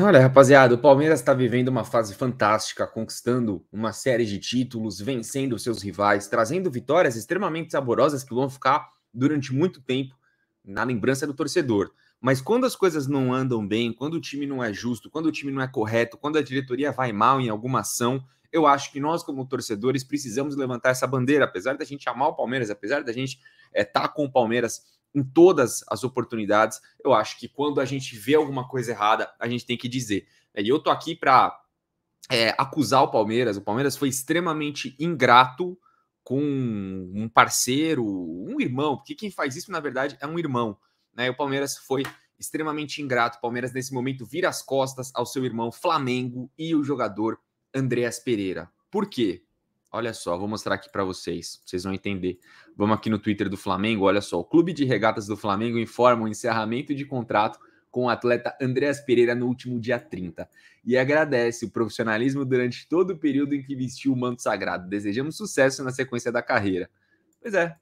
Olha, rapaziada, o Palmeiras está vivendo uma fase fantástica, conquistando uma série de títulos, vencendo seus rivais, trazendo vitórias extremamente saborosas que vão ficar durante muito tempo na lembrança do torcedor. Mas quando as coisas não andam bem, quando o time não é justo, quando o time não é correto, quando a diretoria vai mal em alguma ação, eu acho que nós, como torcedores, precisamos levantar essa bandeira. Apesar da gente amar o Palmeiras, apesar da gente estar eh, é, tá com o Palmeiras em todas as oportunidades. Eu acho que quando a gente vê alguma coisa errada, a gente tem que dizer. Né? E eu tô aqui para é, acusar o Palmeiras. O Palmeiras foi extremamente ingrato com um parceiro, um irmão, porque quem faz isso, na verdade, é um irmão. Né? O Palmeiras foi extremamente ingrato. O Palmeiras, nesse momento, vira as costas ao seu irmão Flamengo e o jogador Andréas Pereira. Por quê? Olha só, vou mostrar aqui para vocês, vocês vão entender. Vamos aqui no Twitter do Flamengo, olha só. O Clube de Regatas do Flamengo informa o encerramento de contrato com o atleta Andreas Pereira no último dia 30 e agradece o profissionalismo durante todo o período em que vestiu o manto sagrado. Desejamos sucesso na sequência da carreira. Pois é,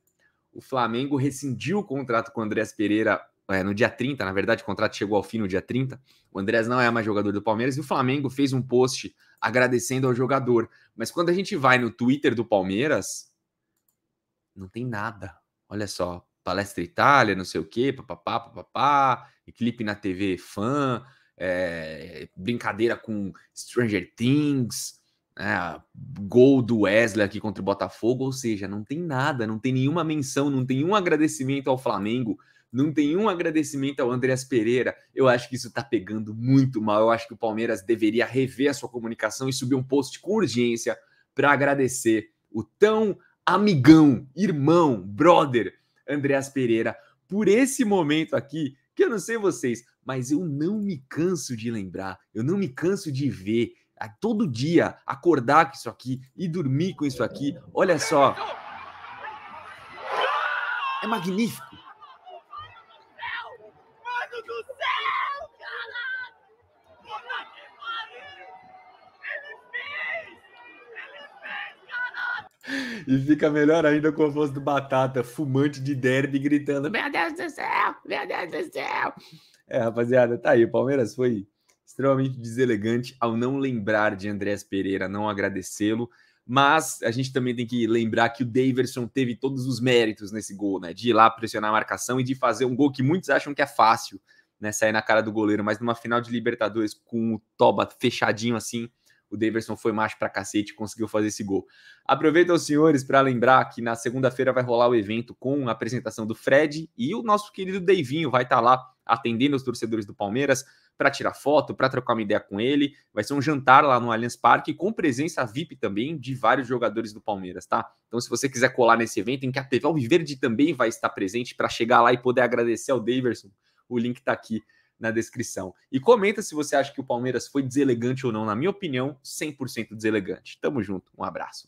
o Flamengo rescindiu o contrato com o Andreas Pereira é, no dia 30, na verdade, o contrato chegou ao fim no dia 30. O Andrés não é mais jogador do Palmeiras e o Flamengo fez um post agradecendo ao jogador. Mas quando a gente vai no Twitter do Palmeiras, não tem nada. Olha só, palestra Itália, não sei o quê, papapá, papapá, clipe na TV fã, é, brincadeira com Stranger Things, né, gol do Wesley aqui contra o Botafogo, ou seja, não tem nada, não tem nenhuma menção, não tem um agradecimento ao Flamengo, não tem um agradecimento ao Andreas Pereira. Eu acho que isso tá pegando muito mal. Eu acho que o Palmeiras deveria rever a sua comunicação e subir um post com urgência para agradecer o tão amigão, irmão, brother Andreas Pereira por esse momento aqui que eu não sei vocês, mas eu não me canso de lembrar, eu não me canso de ver, a todo dia acordar com isso aqui e dormir com isso aqui. Olha só. É magnífico. E fica melhor ainda com a voz do Batata, fumante de derby, gritando: Meu Deus do céu! Meu Deus do céu! É, rapaziada, tá aí. O Palmeiras foi extremamente deselegante ao não lembrar de Andrés Pereira, não agradecê-lo. Mas a gente também tem que lembrar que o Daverson teve todos os méritos nesse gol, né? De ir lá pressionar a marcação e de fazer um gol que muitos acham que é fácil, né? Sair na cara do goleiro, mas numa final de Libertadores com o Toba fechadinho assim, o Daverson foi macho pra cacete e conseguiu fazer esse gol. Aproveita os senhores para lembrar que na segunda-feira vai rolar o evento com a apresentação do Fred e o nosso querido Deivinho vai estar tá lá atendendo os torcedores do Palmeiras para tirar foto, para trocar uma ideia com ele. Vai ser um jantar lá no Allianz Parque, com presença VIP também de vários jogadores do Palmeiras, tá? Então, se você quiser colar nesse evento, em que a TV Alviverde também vai estar presente para chegar lá e poder agradecer ao Daverson, o link está aqui na descrição. E comenta se você acha que o Palmeiras foi deselegante ou não. Na minha opinião, 100% deselegante. Tamo junto, um abraço.